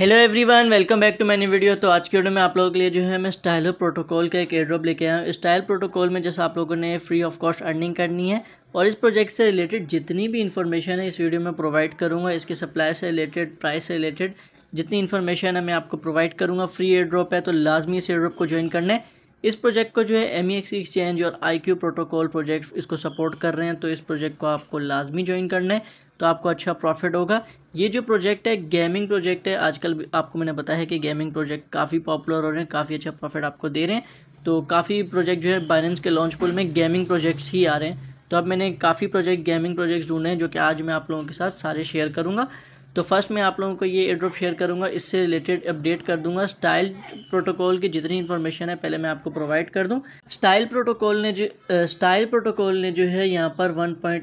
hello everyone welcome back to many video तो आज के वीडियो में आप लोगों के लिए जो है मैं स्टाइल प्रोटोकॉल का एक एड्रॉप लेके आया हूँ स्टाइल प्रोटोकॉल में जैसे आप लोगों ने फ्री ऑफ कॉस्ट अर्निंग करनी है और इस प्रोजेक्ट से रिलेटेड जितनी भी इन्फॉर्मेशन है इस वीडियो में प्रोवाइड करूँगा इसके सप्लाई से रिलेटेड प्राइस से रिलेटेड जितनी इन्फॉर्मेशन है मैं आपको प्रोवाइड करूँगा फ्री ड्रॉप है तो लाजमी इस एड्रॉप को ज्वाइन करना है इस प्रोजेक्ट को जो है एम एक्सचेंज e और आई प्रोटोकॉल प्रोजेक्ट इसको सपोर्ट कर रहे हैं तो इस प्रोजेक्ट को आपको लाजमी ज्वाइन करना है तो आपको अच्छा प्रॉफिट होगा ये जो प्रोजेक्ट है गेमिंग प्रोजेक्ट है आजकल आपको मैंने बताया कि गेमिंग प्रोजेक्ट काफ़ी पॉपुलर हो रहे हैं काफ़ी अच्छा प्रॉफिट आपको दे रहे हैं तो काफ़ी प्रोजेक्ट जो है बाइनेंस के लॉन्च पुल में गेमिंग प्रोजेक्ट्स ही आ रहे हैं तो अब मैंने काफ़ी प्रोजेक्ट गेमिंग प्रोजेक्ट्स ढूंढे हैं जो कि आज मैं आप लोगों के साथ सारे शेयर करूँगा तो फर्स्ट मैं आप लोगों को ये एड्रॉप शेयर करूँगा इससे रिलेटेड अपडेट कर दूंगा स्टाइल प्रोटोकॉल की जितनी इन्फॉर्मेशन है पहले मैं आपको प्रोवाइड कर दूँ स्टाइल प्रोटोकॉल ने जो स्टाइल प्रोटोकॉल ने जो है यहाँ पर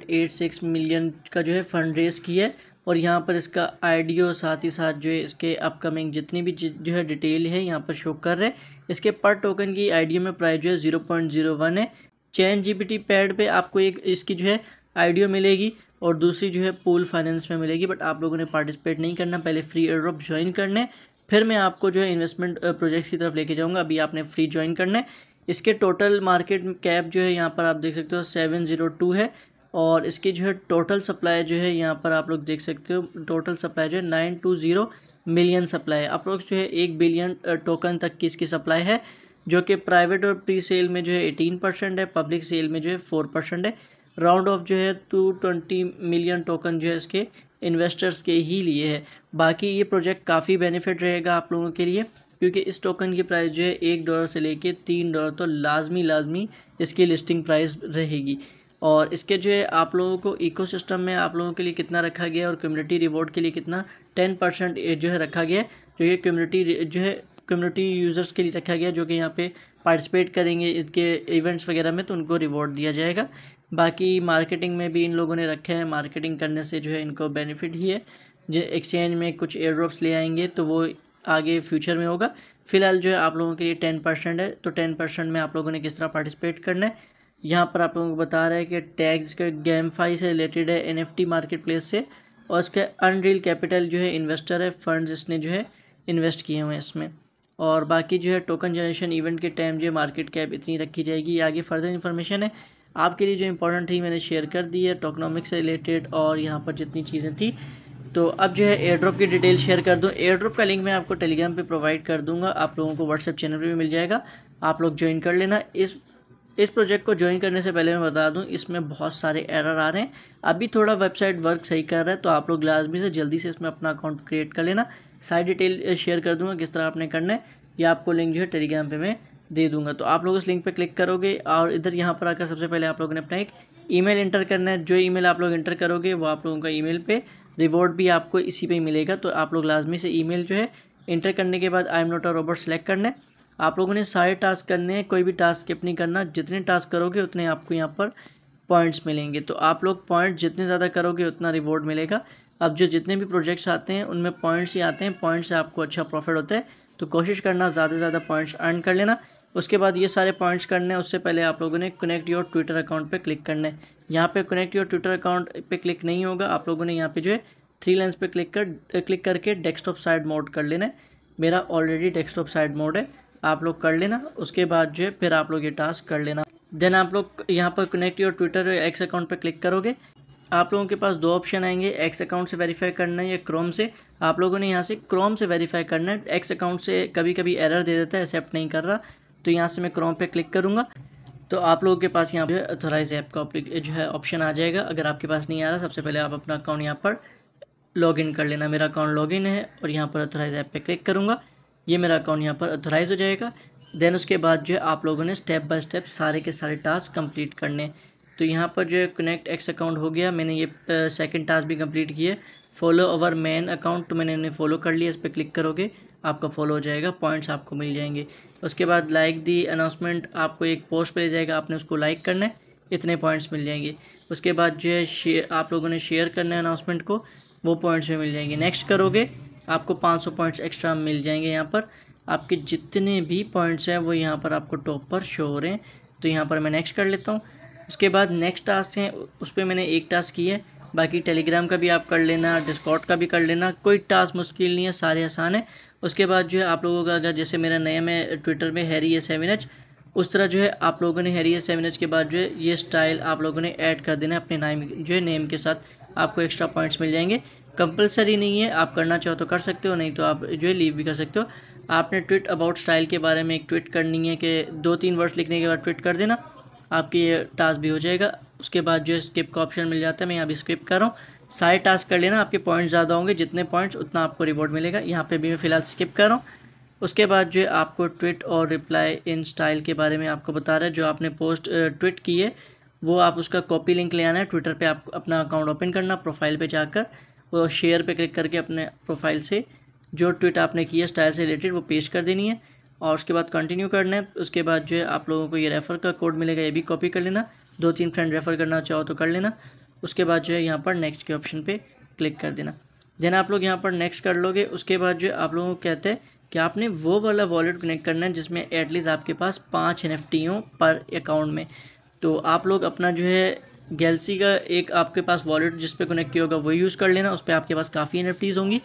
1.86 मिलियन का जो है फंड रेज किया है और यहाँ पर इसका आईडियो साथ ही साथ जो है इसके अपकमिंग जितनी भी जो है डिटेल है यहाँ पर शो कर रहे हैं इसके पर टोकन की आईडियो में प्राइस जो है ज़ीरो पॉइंट जीरो वन है चैन जी पैड पर आपको एक इसकी जो है आइडियो मिलेगी और दूसरी जो है पूल फाइनेंस में मिलेगी बट आप लोगों ने पार्टिसिपेट नहीं करना पहले फ्री एड्रॉप ज्वाइन करने फिर मैं आपको जो है इन्वेस्टमेंट प्रोजेक्ट्स की तरफ लेके जाऊँगा अभी आपने फ्री ज्वाइन करने इसके टोटल मार्केट कैप जो है यहाँ पर आप देख सकते हो सेवन ज़ीरो टू है और इसकी जो है टोटल सप्लाई जो है यहाँ पर आप लोग देख सकते हो टोटल सप्लाई जो है nine two zero million supply है अप्रोक्स जो है एक बिलियन टोकन तक की इसकी सप्लाई है जो कि प्राइवेट और प्री सेल में जो है एटीन परसेंट है पब्लिक सेल में जो है फोर परसेंट है राउंड ऑफ जो है टू ट्वेंटी मिलियन टोकन जो है इसके इन्वेस्टर्स के ही लिए है बाकी ये प्रोजेक्ट काफ़ी बेनिफिट रहेगा आप लोगों के लिए क्योंकि इस टोकन की प्राइस जो है एक डॉलर से लेके तीन डॉलर तो लाजमी लाजमी इसकी लिस्टिंग प्राइस रहेगी और इसके जो है आप लोगों को इकोसिस्टम में आप लोगों के लिए कितना रखा गया है और कम्युनिटी रिवॉर्ड के लिए कितना टेन परसेंट जो है रखा गया है जो ये कम्युनिटी जो है कम्युनिटी यूज़र्स के लिए रखा गया जो कि यहाँ पे पार्टिसिपेट करेंगे इनके इवेंट्स वगैरह में तो उनको रिवॉर्ड दिया जाएगा बाकी मार्केटिंग में भी इन लोगों ने रखे हैं मार्केटिंग करने से जो है इनको बेनिफिट ही है जो एक्सचेंज में कुछ एयर ड्रॉप्स ले आएंगे तो वो आगे फ्यूचर में होगा फिलहाल जो है आप लोगों के लिए टेन परसेंट है तो टेन परसेंट में आप लोगों ने किस तरह पार्टिसिपेट करना है यहाँ पर आप लोगों को बता रहा है कि टैक्स के गेम फाई से रिलेटेड है एन मार्केट प्लेस से और उसके अनरील कैपिटल जो है इन्वेस्टर है फंड इसने जो है इन्वेस्ट किए हुए हैं इसमें और बाकी जो है टोकन जनरेशन इवेंट के टाइम जो है मार्केट कैप इतनी रखी जाएगी आगे फर्दर इन्फॉर्मेशन है आपके लिए जो इंपॉर्टेंट थी मैंने शेयर कर दी है टोकनॉमिक्स से रिलेटेड और यहाँ पर जितनी चीज़ें थी तो अब जो है एयर ड्रॉप की डिटेल शेयर कर दूँ एयर ड्रॉप का लिंक मैं आपको टेलीग्राम पे प्रोवाइड कर दूंगा आप लोगों को व्हाट्सएप चैनल पर भी मिल जाएगा आप लोग ज्वाइन कर लेना इस इस प्रोजेक्ट को ज्वाइन करने से पहले मैं बता दूं इसमें बहुत सारे एरर आ रहे हैं अभी थोड़ा वेबसाइट वर्क सही कर रहा है तो आप लोग लाजमी से जल्दी से इसमें अपना अकाउंट क्रिएट कर लेना सारी डिटेल शेयर कर दूंगा किस तरह आपने करना है या आपको लिंक जो है टेलीग्राम पर मैं दे दूंगा तो आप लोग उस लिंक पर क्लिक करोगे और इधर यहाँ पर आकर सबसे पहले आप लोगों ने अपना एक ईमेल इंटर करना है जो ईमेल आप लोग इंटर करोगे वो आप लोगों का ईमेल पे रिवॉर्ड भी आपको इसी पे मिलेगा तो आप लोग लाजमी से ईमेल जो है इंटर करने के बाद आई एम नोट और रोबोट सेलेक्ट करना है आप लोगों ने सारे टास्क करने हैं कोई भी टास्क स्किप नहीं करना जितने टास्क करोगे उतने आपको यहाँ पर पॉइंट्स मिलेंगे तो आप लोग पॉइंट जितने ज़्यादा करोगे उतना रिवॉर्ड मिलेगा अब जो जितने भी प्रोजेक्ट्स आते हैं उनमें पॉइंट्स ही आते हैं पॉइंट्स से आपको अच्छा प्रॉफिट होता है तो कोशिश करना ज़्यादा से ज़्यादा पॉइंट्स अर्न कर लेना उसके बाद ये सारे पॉइंट्स करने हैं उससे पहले आप लोगों ने कनेक्ट योर ट्विटर अकाउंट पे क्लिक करना है यहाँ पे कनेक्ट योर ट्विटर अकाउंट पे क्लिक नहीं होगा आप लोगों ने यहाँ पे जो है थ्री लेंस पे क्लिक कर क्लिक करके डेस्कटॉप साइड मोड कर लेना है मेरा ऑलरेडी डेस्कटॉप साइड मोड है आप लोग कर लेना उसके बाद जो है फिर आप लोग ये टास्क कर लेना देन आप लोग यहाँ पर connect your Twitter X account पर क्लिक करोगे आप लोगों के पास दो ऑप्शन आएंगे एक्स अकाउंट से वेरीफाई करना है या क्रोम से आप लोगों ने यहाँ से क्रोम से वेरीफाई करना है एक्स अकाउंट से कभी कभी एरर दे देता है एक्सेप्ट नहीं कर रहा तो यहाँ से मैं क्रोम पे क्लिक करूँगा तो आप लोगों के पास यहाँ पे अथोराइज ऐप का जो है ऑप्शन आ जाएगा अगर आपके पास नहीं आ रहा सबसे पहले आप अपना अकाउंट यहाँ पर लॉगिन कर लेना मेरा अकाउंट लॉगिन है और यहाँ पर अथोराइज ऐप पे क्लिक करूँगा ये मेरा अकाउंट यहाँ पर अथोराइज़ हो जाएगा देन उसके बाद जो है आप लोगों ने स्टेप बाय स्टेप सारे के सारे टास्क कंप्लीट करने तो यहाँ पर जो है कनेक्ट एक्स अकाउंट हो गया मैंने ये सेकंड टास्क भी कंप्लीट किया फॉलो अवर मैन अकाउंट तो मैंने इन्हें फॉलो कर लिया इस पर क्लिक करोगे आपका फॉलो हो जाएगा पॉइंट्स आपको मिल जाएंगे उसके बाद लाइक दी अनाउंसमेंट आपको एक पोस्ट पर ले जाएगा आपने उसको लाइक करना है इतने पॉइंट्स मिल जाएंगे उसके बाद जो है शेयर आप लोगों ने शेयर करना है अनाउंसमेंट को वो पॉइंट्स में मिल जाएंगे नेक्स्ट करोगे आपको 500 पॉइंट्स एक्स्ट्रा मिल जाएंगे यहाँ पर आपके जितने भी पॉइंट्स हैं वो यहाँ पर आपको टॉप पर शो हो रहे हैं तो यहाँ पर मैं नेक्स्ट कर लेता हूँ उसके बाद नेक्स्ट टास्क हैं उस पर मैंने एक टास्क किया है बाकी टेलीग्राम का भी आप कर लेना डिस्कॉट का भी कर लेना कोई टास्क मुश्किल नहीं है सारे आसान है उसके बाद जो है आप लोगों का अगर जैसे मेरा नया में ट्विटर में हैरी ए सेवन एच उस तरह जो है आप लोगों ने हैरी ए सेवन एच के बाद जो है ये स्टाइल आप लोगों ने ऐड कर देना अपने नाम जो है नेम के साथ आपको एक्स्ट्रा पॉइंट्स मिल जाएंगे कंपलसरी नहीं है आप करना चाहो तो कर सकते हो नहीं तो आप जो है लीव भी कर सकते हो आपने ट्विट अबाउट स्टाइल के बारे में एक ट्वीट करनी है कि दो तीन वर्ड्स लिखने के बाद ट्वीट कर देना आपके ये टास्क भी हो जाएगा उसके बाद जो है स्किप का ऑप्शन मिल जाता है मैं यहाँ भी स्किप कर रहा हूँ सारे टास्क कर लेना आपके पॉइंट्स ज़्यादा होंगे जितने पॉइंट्स उतना आपको रिवॉर्ड मिलेगा यहाँ पे भी मैं फ़िलहाल स्किप कर रहा हूँ उसके बाद जो है आपको ट्विट और रिप्लाई इन स्टाइल के बारे में आपको बता रहा है जो आपने पोस्ट ट्विट की है वो आप उसका कॉपी लिंक ले आना है ट्विटर पे आप अपना अकाउंट ओपन करना प्रोफाइल पे जाकर वो शेयर पे क्लिक करके अपने प्रोफाइल से जो ट्विट आपने की है स्टाइल से रिलेटेड वो पेश कर देनी है और उसके बाद कंटिन्यू करना है उसके बाद जो है आप लोगों को ये रेफ़र का कोड मिलेगा ये भी कॉपी कर लेना दो तीन फ्रेंड रेफ़र करना चाहो तो कर लेना उसके बाद जो है यहाँ पर नेक्स्ट के ऑप्शन पे क्लिक कर देना देन आप लोग यहाँ पर नेक्स्ट कर लोगे उसके बाद जो है आप लोगों को कहते हैं कि आपने वो वाला वॉलेट कनेक्ट करना है जिसमें एटलीस्ट आपके पास पाँच एन हो पर अकाउंट में तो आप लोग अपना जो है गैलसी का एक आपके पास वॉलेट जिस पर कनेक्ट किया होगा वो यूज़ कर लेना उस पर आपके पास काफ़ी एन होंगी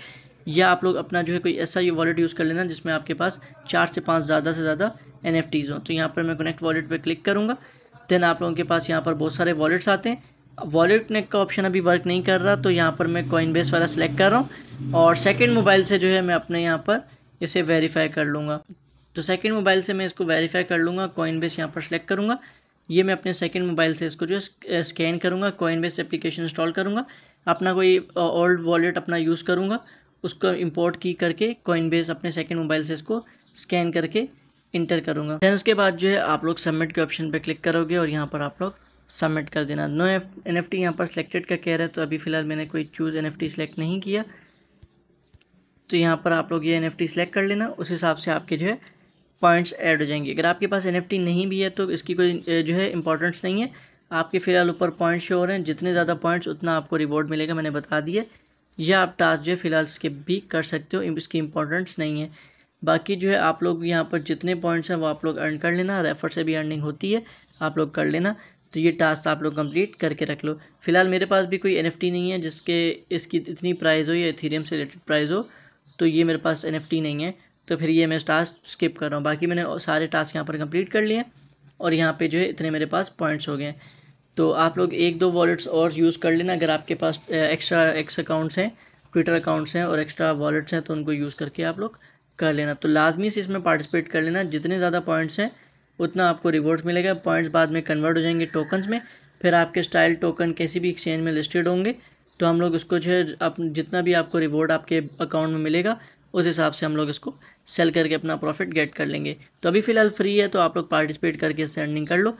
या आप लोग अपना जो है कोई ऐसा ये वॉलेट यूज़ कर लेना जिसमें आपके पास चार से पाँच ज़्यादा से ज़्यादा एन एफ टीज़ हों तो यहाँ पर मैं कनेक्ट वॉलेट पर क्लिक करूँगा देन आप लोगों के पास यहाँ पर बहुत सारे वॉलेट्स आते हैं वॉलेट नेक का ऑप्शन अभी वर्क नहीं कर रहा तो यहाँ पर मैं कॉइन बेस वाला सेलेक्ट कर रहा हूँ और सेकेंड मोबाइल से जो है मैं अपने यहाँ पर इसे वेरीफाई कर लूँगा तो सेकेंड मोबाइल से मैं इसको वेरीफाई कर लूँगा कॉइन बेस यहाँ पर सेलेक्ट करूँगा ये मैं अपने सेकेंड मोबाइल से इसको जो है स्कैन करूँगा कॉइन बेस एप्लीकेशन इंस्टॉल करूँगा अपना कोई ओल्ड वॉलेट अपना यूज़ करूँगा उसको इंपोर्ट की करके कॉइन बेस अपने सेकेंड मोबाइल से इसको स्कैन करके इंटर करूँगा दैन उसके बाद जो है आप लोग सबमिट के ऑप्शन पर क्लिक करोगे और यहाँ पर आप लोग सबमिट कर देना no F N F T यहाँ पर सिलेक्टेड का कह रहा है तो अभी फ़िलहाल मैंने कोई choose N F T select नहीं किया तो यहाँ पर आप लोग ये एन एफ टी सिलेक्ट कर लेना उस हिसाब से आपके जो है पॉइंट्स ऐड हो जाएंगे अगर आपके पास एन एफ टी नहीं भी है तो इसकी कोई जो है इंपॉर्टेंस नहीं है आपके फ़िलहाल ऊपर पॉइंट्स शो हो रहे हैं जितने ज़्यादा पॉइंट्स उतना आपको रिवॉर्ड मिलेगा मैंने बता दिया यह आप टास्क जो है फ़िलहाल स्किप भी कर सकते हो इसकी इंपॉर्टेंस नहीं है बाकी जो है आप लोग यहाँ पर जितने पॉइंट्स हैं वो आप लोग अर्न कर लेना रेफर से भी अर्निंग होती है आप लोग कर लेना तो ये टास्क आप लोग कंप्लीट करके रख लो फिलहाल मेरे पास भी कोई एनएफटी नहीं है जिसके इसकी इतनी प्राइस हो या इथेरियम से रिलेटेड प्राइस हो तो ये मेरे पास एनएफटी नहीं है तो फिर ये मैं टास्क स्किप कर रहा हूँ बाकी मैंने सारे टास्क यहाँ पर कंप्लीट कर लिए और यहाँ पे जो है इतने मेरे पास पॉइंट्स हो गए हैं तो आप लोग एक दो वॉलेट्स और यूज़ कर लेना अगर आपके पास एक्स्ट्रा एक्स अकाउंट्स हैं ट्विटर अकाउंट्स हैं और एक्स्ट्रा वॉलेट्स हैं तो उनको यूज़ करके आप लोग कर लेना तो लाजमी से इसमें पार्टिसिपेट कर लेना जितने ज़्यादा पॉइंट्स हैं उतना आपको रिवॉर्ड्स मिलेगा पॉइंट्स बाद में कन्वर्ट हो जाएंगे टोकन्स में फिर आपके स्टाइल टोकन किसी भी एक्सचेंज में लिस्टेड होंगे तो हम लोग इसको जो है आप जितना भी आपको रिवॉर्ड आपके अकाउंट में मिलेगा उस हिसाब से हम लोग इसको सेल करके अपना प्रॉफिट गेट कर लेंगे तो अभी फ़िलहाल फ्री है तो आप लोग पार्टिसिपेट करके इससे अर्निंग कर लो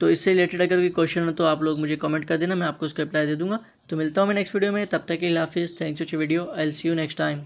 तो इससे रिलेटेड अगर कोई क्वेश्चन हो तो आप लोग मुझे कमेंट कर देना मैं आपको उसका रिप्लाई दे दूँगा तो मिलता हूँ मैं नेक्स्ट वीडियो में तब तक के लिए हाफिज़ thanks for video I see you next time